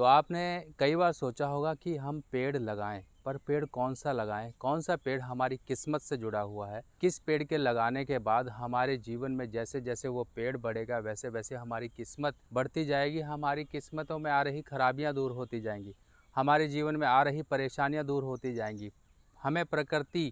तो आपने कई बार सोचा होगा कि हम पेड़ लगाएं पर पेड़ कौन सा लगाएं कौन सा पेड़ हमारी किस्मत से जुड़ा हुआ है किस पेड़ के लगाने के बाद हमारे जीवन में जैसे जैसे वो पेड़ बढ़ेगा वैसे वैसे हमारी किस्मत बढ़ती जाएगी हमारी किस्मतों में आ रही खराबियाँ दूर होती जाएंगी हमारे जीवन में आ रही परेशानियाँ दूर होती जाएंगी हमें प्रकृति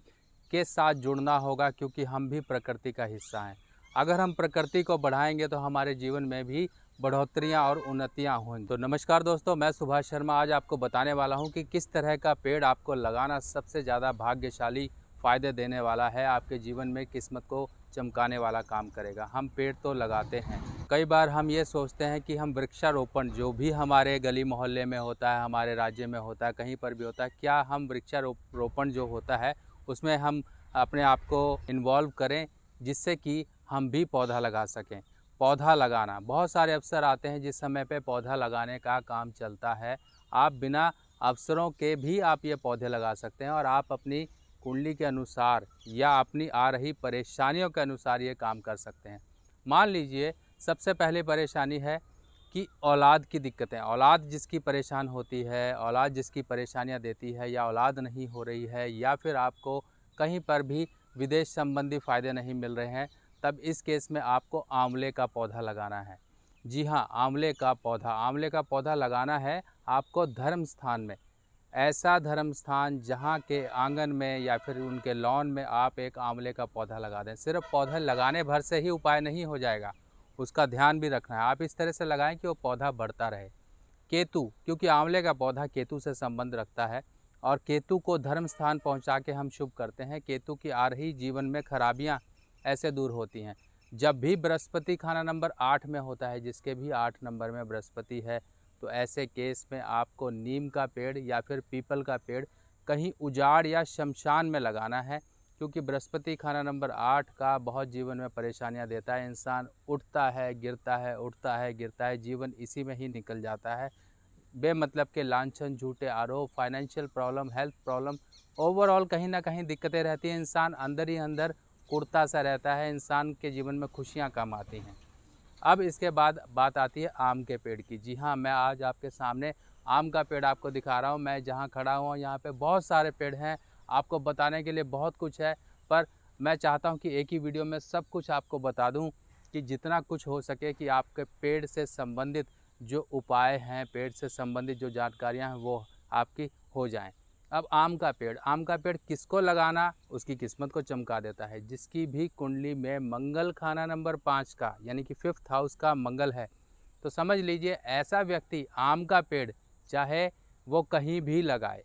के साथ जुड़ना होगा क्योंकि हम भी प्रकृति का हिस्सा हैं अगर हम प्रकृति को बढ़ाएंगे तो हमारे जीवन में भी बढ़ोतरियाँ और उन्नतियाँ हों तो नमस्कार दोस्तों मैं सुभाष शर्मा आज आपको बताने वाला हूँ कि किस तरह का पेड़ आपको लगाना सबसे ज़्यादा भाग्यशाली फ़ायदे देने वाला है आपके जीवन में किस्मत को चमकाने वाला काम करेगा हम पेड़ तो लगाते हैं कई बार हम ये सोचते हैं कि हम वृक्षारोपण जो भी हमारे गली मोहल्ले में होता है हमारे राज्य में होता है कहीं पर भी होता है क्या हम वृक्षारोपण जो होता है उसमें हम अपने आप को इन्वॉल्व करें जिससे कि हम भी पौधा लगा सकें पौधा लगाना बहुत सारे अवसर आते हैं जिस समय पे पौधा लगाने का काम चलता है आप बिना अवसरों के भी आप ये पौधे लगा सकते हैं और आप अपनी कुंडली के अनुसार या अपनी आ रही परेशानियों के अनुसार ये काम कर सकते हैं मान लीजिए सबसे पहले परेशानी है कि औलाद की दिक्कतें औलाद जिसकी परेशान होती है औलाद जिसकी परेशानियाँ देती है या औलाद नहीं हो रही है या फिर आपको कहीं पर भी विदेश संबंधी फ़ायदे नहीं मिल रहे हैं तब इस केस में आपको आंवले का पौधा लगाना है जी हाँ आंवले का पौधा आंवले का पौधा लगाना है आपको धर्म स्थान में ऐसा धर्म स्थान जहाँ के आंगन में या फिर उनके लॉन में आप एक आंवले का पौधा लगा दें सिर्फ पौधा लगाने भर से ही उपाय नहीं हो जाएगा उसका ध्यान भी रखना है आप इस तरह से लगाएं कि वो पौधा बढ़ता रहे केतु क्योंकि आंवले का पौधा केतु से संबंध रखता है और केतु को धर्म स्थान पहुँचा के हम शुभ करते हैं केतु की आ रही जीवन में खराबियाँ ऐसे दूर होती हैं जब भी बृहस्पति खाना नंबर आठ में होता है जिसके भी आठ नंबर में बृहस्पति है तो ऐसे केस में आपको नीम का पेड़ या फिर पीपल का पेड़ कहीं उजाड़ या शमशान में लगाना है क्योंकि बृहस्पति खाना नंबर आठ का बहुत जीवन में परेशानियां देता है इंसान उठता है गिरता है उठता है गिरता है जीवन इसी में ही निकल जाता है बेमतलब के लांछन झूठे आरोप financial problem health problem overall कहीं ना कहीं दिक्कतें रहती हैं इंसान अंदर ही अंदर कुर्ता सा रहता है इंसान के जीवन में खुशियाँ कम आती हैं अब इसके बाद बात आती है आम के पेड़ की जी हाँ मैं आज आपके सामने आम का पेड़ आपको दिखा रहा हूँ मैं जहाँ खड़ा हूँ यहाँ पे बहुत सारे पेड़ हैं आपको बताने के लिए बहुत कुछ है पर मैं चाहता हूँ कि एक ही वीडियो में सब कुछ आपको बता दूँ कि जितना कुछ हो सके कि आपके पेड़ से संबंधित जो उपाय हैं पेड़ से संबंधित जो जानकारियाँ हैं वो आपकी हो जाएँ अब आम का पेड़ आम का पेड़ किसको लगाना उसकी किस्मत को चमका देता है जिसकी भी कुंडली में मंगल खाना नंबर पाँच का यानी कि फिफ्थ हाउस का मंगल है तो समझ लीजिए ऐसा व्यक्ति आम का पेड़ चाहे वो कहीं भी लगाए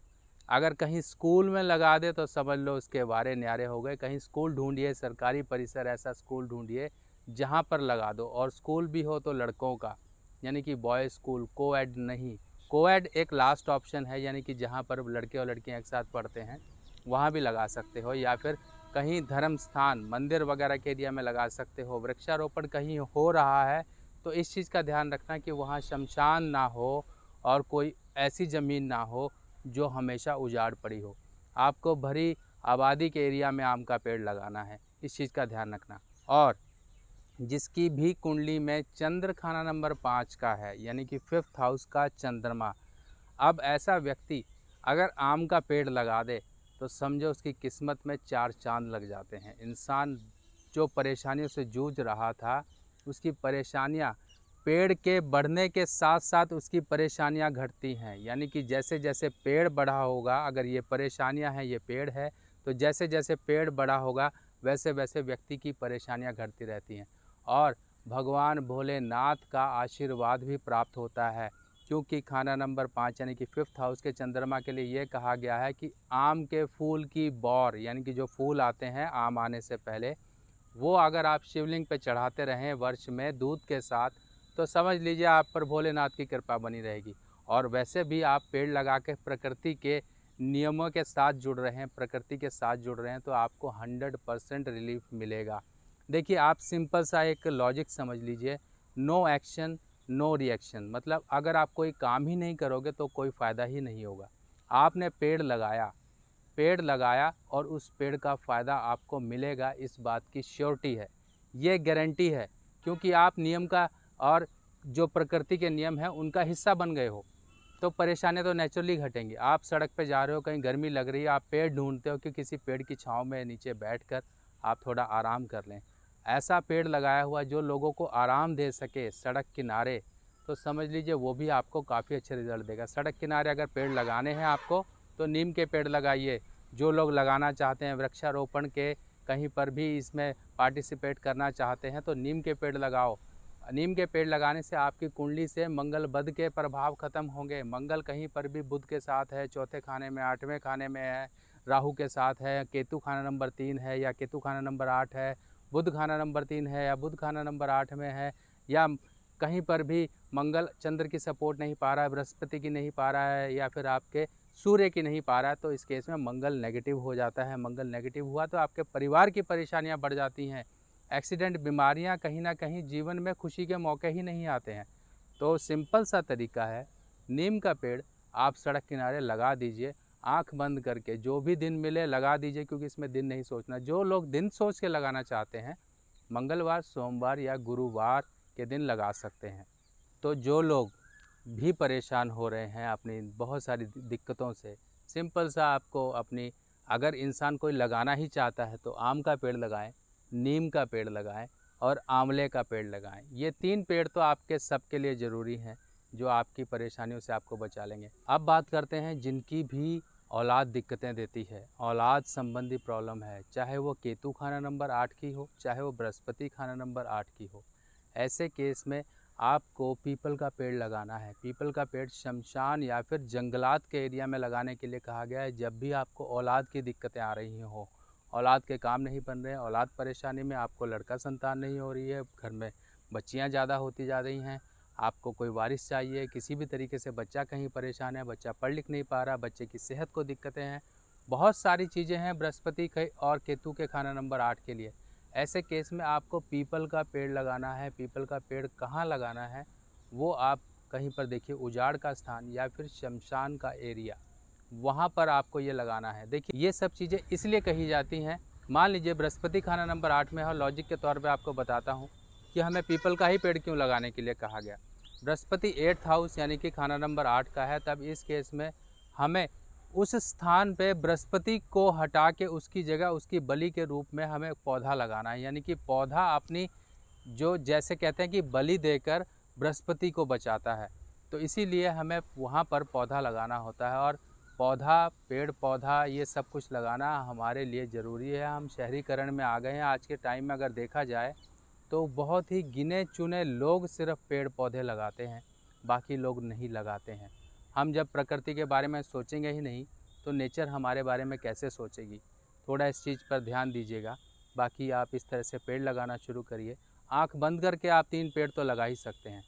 अगर कहीं स्कूल में लगा दे तो समझ लो उसके वारे न्यारे हो गए कहीं स्कूल ढूंढिए सरकारी परिसर ऐसा स्कूल ढूंढिए जहाँ पर लगा दो और स्कूल भी हो तो लड़कों का यानी कि बॉयज़ स्कूल को एड नहीं कोएड एक लास्ट ऑप्शन है यानी कि जहाँ पर लड़के और लड़कियाँ एक साथ पढ़ते हैं वहाँ भी लगा सकते हो या फिर कहीं धर्म स्थान मंदिर वगैरह के एरिया में लगा सकते हो वृक्षारोपण कहीं हो रहा है तो इस चीज़ का ध्यान रखना कि वहाँ शमशान ना हो और कोई ऐसी ज़मीन ना हो जो हमेशा उजाड़ पड़ी हो आपको भरी आबादी के एरिया में आम का पेड़ लगाना है इस चीज़ का ध्यान रखना और जिसकी भी कुंडली में चंद्र खाना नंबर पाँच का है यानी कि फिफ्थ हाउस का चंद्रमा अब ऐसा व्यक्ति अगर आम का पेड़ लगा दे तो समझो उसकी किस्मत में चार चांद लग जाते हैं इंसान जो परेशानियों से जूझ रहा था उसकी परेशानियाँ पेड़ के बढ़ने के साथ साथ उसकी परेशानियां घटती हैं यानी कि जैसे जैसे पेड़ बढ़ा होगा अगर ये परेशानियां हैं ये पेड़ है तो जैसे जैसे पेड़ बढ़ा होगा वैसे वैसे व्यक्ति की परेशानियां घटती रहती हैं और भगवान भोलेनाथ का आशीर्वाद भी प्राप्त होता है क्योंकि खाना नंबर पाँच यानी कि फिफ्थ हाउस के चंद्रमा के लिए ये कहा गया है कि आम के फूल की बौर यानी कि जो फूल आते हैं आम आने से पहले वो अगर आप शिवलिंग पे चढ़ाते रहें वर्ष में दूध के साथ तो समझ लीजिए आप पर भोलेनाथ की कृपा बनी रहेगी और वैसे भी आप पेड़ लगा के प्रकृति के नियमों के साथ जुड़ रहे हैं प्रकृति के साथ जुड़ रहे हैं तो आपको हंड्रेड परसेंट रिलीफ मिलेगा देखिए आप सिंपल सा एक लॉजिक समझ लीजिए नो एक्शन नो रिएक्शन मतलब अगर आप कोई काम ही नहीं करोगे तो कोई फ़ायदा ही नहीं होगा आपने पेड़ लगाया पेड़ लगाया और उस पेड़ का फ़ायदा आपको मिलेगा इस बात की श्योरिटी है ये गारंटी है क्योंकि आप नियम का और जो प्रकृति के नियम हैं उनका हिस्सा बन गए हो तो परेशानियाँ तो नेचुरली घटेंगी आप सड़क पर जा रहे हो कहीं गर्मी लग रही है आप पेड़ ढूंढते हो कि किसी पेड़ की छाँव में नीचे बैठ आप थोड़ा आराम कर लें ऐसा पेड़ लगाया हुआ जो लोगों को आराम दे सके सड़क किनारे तो समझ लीजिए वो भी आपको काफ़ी अच्छे रिज़ल्ट देगा सड़क किनारे अगर पेड़ लगाने हैं आपको तो नीम के पेड़ लगाइए जो लोग लगाना चाहते हैं वृक्षारोपण के कहीं पर भी इसमें पार्टिसिपेट करना चाहते हैं तो नीम के पेड़ लगाओ नीम के पेड़ लगाने से आपकी कुंडली से मंगल बद के प्रभाव खत्म होंगे मंगल कहीं पर भी बुध के साथ है चौथे खाने में आठवें खाने में है राहु के साथ है केतु खाना नंबर तीन है या केतु खाना नंबर आठ है बुध खाना नंबर तीन है या बुध खाना नंबर आठ में है या कहीं पर भी मंगल चंद्र की सपोर्ट नहीं पा रहा है बृहस्पति की नहीं पा रहा है या फिर आपके सूर्य की नहीं पा रहा है तो इस केस में मंगल नेगेटिव हो जाता है मंगल नेगेटिव हुआ तो आपके परिवार की परेशानियाँ बढ़ जाती हैं एक्सीडेंट बीमारियाँ कहीं ना कहीं जीवन में खुशी के मौके ही नहीं आते हैं तो सिंपल सा तरीका है नीम का पेड़ आप सड़क किनारे लगा दीजिए आंख बंद करके जो भी दिन मिले लगा दीजिए क्योंकि इसमें दिन नहीं सोचना जो लोग दिन सोच के लगाना चाहते हैं मंगलवार सोमवार या गुरुवार के दिन लगा सकते हैं तो जो लोग भी परेशान हो रहे हैं अपनी बहुत सारी दिक्कतों से सिंपल सा आपको अपनी अगर इंसान कोई लगाना ही चाहता है तो आम का पेड़ लगाएं नीम का पेड़ लगाएं और आंवले का पेड़ लगाएं ये तीन पेड़ तो आपके सबके लिए ज़रूरी हैं जो आपकी परेशानियों से आपको बचा लेंगे अब बात करते हैं जिनकी भी औलाद दिक्कतें देती है औलाद संबंधी प्रॉब्लम है चाहे वो केतु खाना नंबर आठ की हो चाहे वो बृहस्पति खाना नंबर आठ की हो ऐसे केस में आपको पीपल का पेड़ लगाना है पीपल का पेड़ शमशान या फिर जंगलात के एरिया में लगाने के लिए कहा गया है जब भी आपको औलाद की दिक्कतें आ रही हों औलाद के काम नहीं बन रहे हैं औलाद परेशानी में आपको लड़का संतान नहीं हो रही है घर में बच्चियाँ ज़्यादा होती जा रही हैं आपको कोई वारिस चाहिए किसी भी तरीके से बच्चा कहीं परेशान है बच्चा पढ़ लिख नहीं पा रहा बच्चे की सेहत को दिक्कतें हैं बहुत सारी चीज़ें हैं बृहस्पति के और केतु के खाना नंबर आठ के लिए ऐसे केस में आपको पीपल का पेड़ लगाना है पीपल का पेड़ कहाँ लगाना है वो आप कहीं पर देखिए उजाड़ का स्थान या फिर शमशान का एरिया वहाँ पर आपको ये लगाना है देखिए ये सब चीज़ें इसलिए कही जाती हैं मान लीजिए बृहस्पति खाना नंबर आठ में है लॉजिक के तौर पर आपको बताता हूँ कि हमें पीपल का ही पेड़ क्यों लगाने के लिए कहा गया बृहस्पति एट्थ हाउस यानी कि खाना नंबर आठ का है तब इस केस में हमें उस स्थान पे बृहस्पति को हटा के उसकी जगह उसकी बलि के रूप में हमें पौधा लगाना है यानी कि पौधा अपनी जो जैसे कहते हैं कि बलि देकर बृहस्पति को बचाता है तो इसीलिए हमें वहाँ पर पौधा लगाना होता है और पौधा पेड़ पौधा ये सब कुछ लगाना हमारे लिए ज़रूरी है हम शहरीकरण में आ गए हैं आज के टाइम में अगर देखा जाए तो बहुत ही गिने चुने लोग सिर्फ पेड़ पौधे लगाते हैं बाकी लोग नहीं लगाते हैं हम जब प्रकृति के बारे में सोचेंगे ही नहीं तो नेचर हमारे बारे में कैसे सोचेगी थोड़ा इस चीज़ पर ध्यान दीजिएगा बाकी आप इस तरह से पेड़ लगाना शुरू करिए आंख बंद करके आप तीन पेड़ तो लगा ही सकते हैं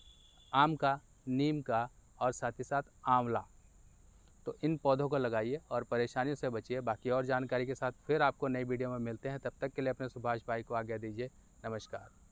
आम का नीम का और साथ ही साथ आंवला तो इन पौधों को लगाइए और परेशानियों से बचिए बाकी और जानकारी के साथ फिर आपको नई वीडियो में मिलते हैं तब तक के लिए अपने सुभाष भाई को आज्ञा दीजिए नमस्कार